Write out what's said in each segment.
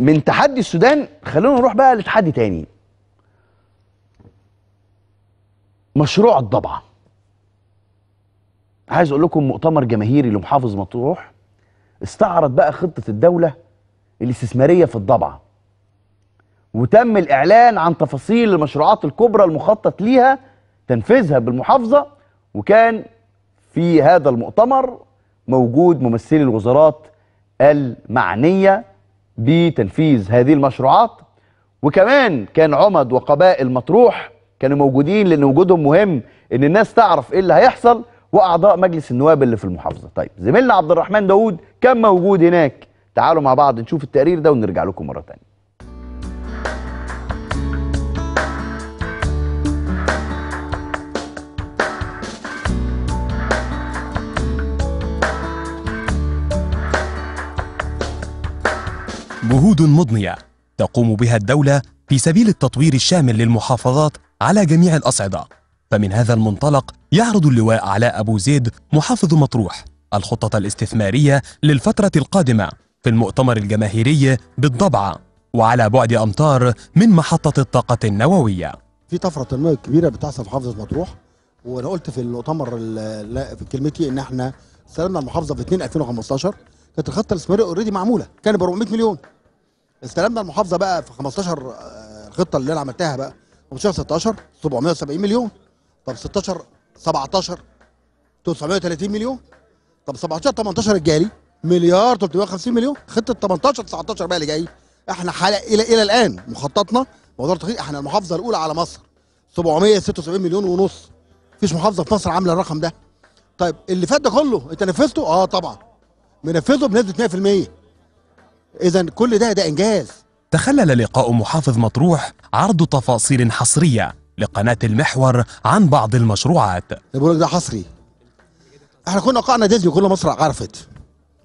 من تحدي السودان خلونا نروح بقى لتحدي تاني مشروع الضبعه عايز اقول لكم مؤتمر جماهيري لمحافظ مطروح استعرض بقى خطه الدوله الاستثماريه في الضبعه وتم الاعلان عن تفاصيل المشروعات الكبرى المخطط ليها تنفيذها بالمحافظه وكان في هذا المؤتمر موجود ممثلي الوزارات المعنيه بتنفيذ هذه المشروعات وكمان كان عمد وقبائل مطروح كانوا موجودين لان وجودهم مهم ان الناس تعرف ايه اللي هيحصل واعضاء مجلس النواب اللي في المحافظه طيب زميلنا عبد الرحمن داوود كان موجود هناك تعالوا مع بعض نشوف التقرير ده ونرجع لكم مره ثانيه جهود مضنية تقوم بها الدولة في سبيل التطوير الشامل للمحافظات على جميع الأصعدة فمن هذا المنطلق يعرض اللواء علاء أبو زيد محافظ مطروح الخطة الاستثمارية للفترة القادمة في المؤتمر الجماهيري بالضبعة وعلى بعد أمتار من محطة الطاقة النووية في طفرة الماء كبيرة بتحصل في محافظة مطروح وأنا قلت في المؤتمر في كلمتي إن إحنا استلمنا المحافظة في 2 2015 كانت الخطه الاستثماريه اوريدي معموله كان ب 400 مليون استلمنا المحافظه بقى في 15 آه، الخطه اللي انا عملتها بقى 15 16 770 مليون طب 16 17 930 مليون طب 17 18 الجاري مليار 350 مليون خطه 18 19 بقى اللي جاي احنا حلق الى الى الان مخططنا موضوع التخطيط احنا المحافظه الاولى على مصر 776 مليون ونص مفيش محافظه في مصر عامله الرقم ده طيب اللي فات ده كله انت نفذته اه طبعا منفذه بنسبه 100% اذا كل ده ده انجاز تخلل لقاء محافظ مطروح عرض تفاصيل حصريه لقناه المحور عن بعض المشروعات بيقول لك ده حصري احنا كنا وقعنا ديزني كل مصر عرفت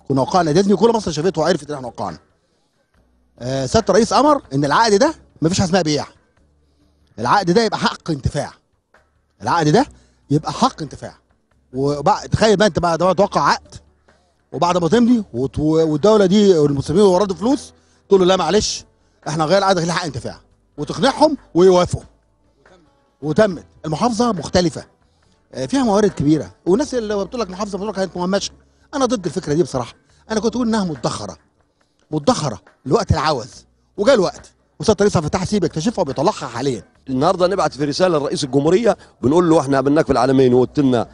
كنا وقعنا ديزني كل مصر شافته وعرفت ان احنا وقعنا آه سياده الرئيس امر ان العقد ده مفيش حاجه اسمها بيع العقد ده يبقى حق انتفاع العقد ده يبقى حق انتفاع وبعد تخيل بقى انت بقى توقع عقد وبعد ما تمضي والدوله دي والمسلمين وردوا فلوس تقول له لا معلش احنا غير عادة حق انتفاع وتقنعهم ويوافقوا وتمت المحافظه مختلفه آه، فيها موارد كبيره والناس اللي بتقول لك محافظه لك كانت مهمشه انا ضد الفكره دي بصراحه انا كنت اقول انها مدخره مدخره لوقت العوز وجاء الوقت وسط رئيس عبد الفتاح سيب اكتشفها وبيطلعها حاليا النهارده نبعت في رساله لرئيس الجمهوريه بنقول له احنا قابلناك في العالمين وقلت لنا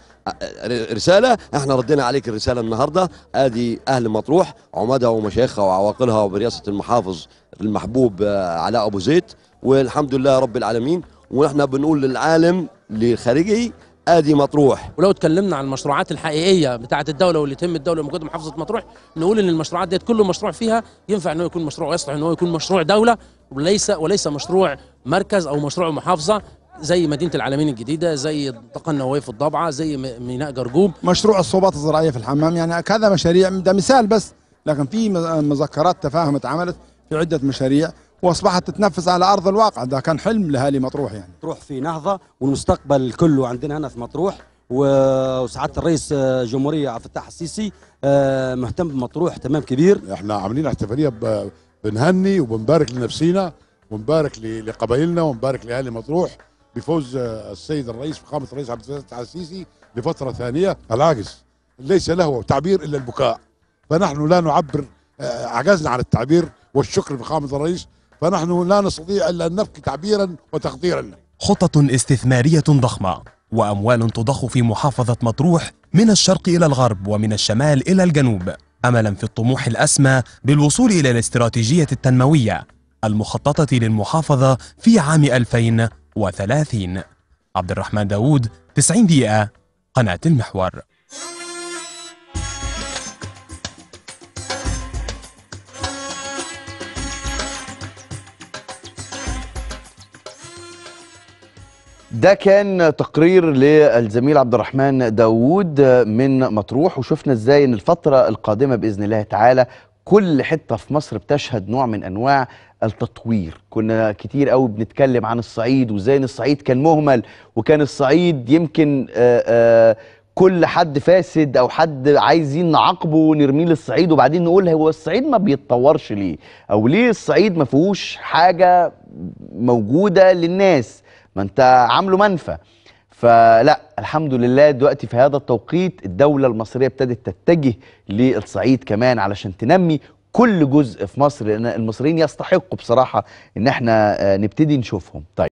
رساله احنا ردينا عليك الرساله النهارده ادي اهل مطروح عمادها ومشايخها وعواقلها وبرئاسه المحافظ المحبوب آه، علاء ابو زيد والحمد لله رب العالمين واحنا بنقول للعالم للخارجي ادي مطروح ولو اتكلمنا عن المشروعات الحقيقيه بتاعه الدوله واللي تم الدوله موجوده محافظه مطروح نقول ان المشروعات ديت كل مشروع فيها ينفع انه يكون مشروع يصلح ان هو يكون مشروع دوله وليس وليس مشروع مركز او مشروع محافظه زي مدينه العالمين الجديده زي الطاقه النوويه في الضبعه زي ميناء جرجوب مشروع الصوبات الزراعيه في الحمام يعني كذا مشاريع ده مثال بس لكن في مذكرات تفاهم اتعملت في عده مشاريع واصبحت تتنفس على ارض الواقع ده كان حلم لاهالي مطروح يعني مطروح في نهضه والمستقبل كله عندنا هنا في مطروح وسعاده الرئيس الجمهوريه آه، عبد الفتاح السيسي آه، مهتم بمطروح تمام كبير احنا عاملين احتفاليه بنهني وبنبارك لنفسينا ونبارك لقبائلنا ونبارك لاهالي مطروح بفوز آه، السيد الرئيس فخامه الرئيس عبد الفتاح السيسي لفتره ثانيه العاجز ليس له تعبير الا البكاء فنحن لا نعبر آه، عجزنا عن التعبير والشكر فخامه الرئيس فنحن لا نستطيع الا ان نبكي تعبيرا وتقديرا خطه استثماريه ضخمه واموال تضخ في محافظه مطروح من الشرق الى الغرب ومن الشمال الى الجنوب املا في الطموح الاسمى بالوصول الى الاستراتيجيه التنمويه المخططه للمحافظه في عام 2000 وثلاثين عبد الرحمن داود تسعين دقيقة قناة المحور ده كان تقرير للزميل عبد الرحمن داوود من مطروح وشفنا ازاي ان الفتره القادمه باذن الله تعالى كل حته في مصر بتشهد نوع من انواع التطوير كنا كتير قوي بنتكلم عن الصعيد وازاي ان الصعيد كان مهمل وكان الصعيد يمكن آآ آه، آآ آه، كل حد فاسد او حد عايزين نعاقبه ونرميه للصعيد وبعدين نقول هو الصعيد ما بيتطورش ليه او ليه الصعيد ما فيهوش حاجه موجوده للناس ما انت عامله منفى فلا الحمد لله دلوقتي في هذا التوقيت الدولة المصرية ابتدت تتجه للصعيد كمان علشان تنمي كل جزء في مصر لأن المصريين يستحقوا بصراحة إن احنا آه، نبتدي نشوفهم طيب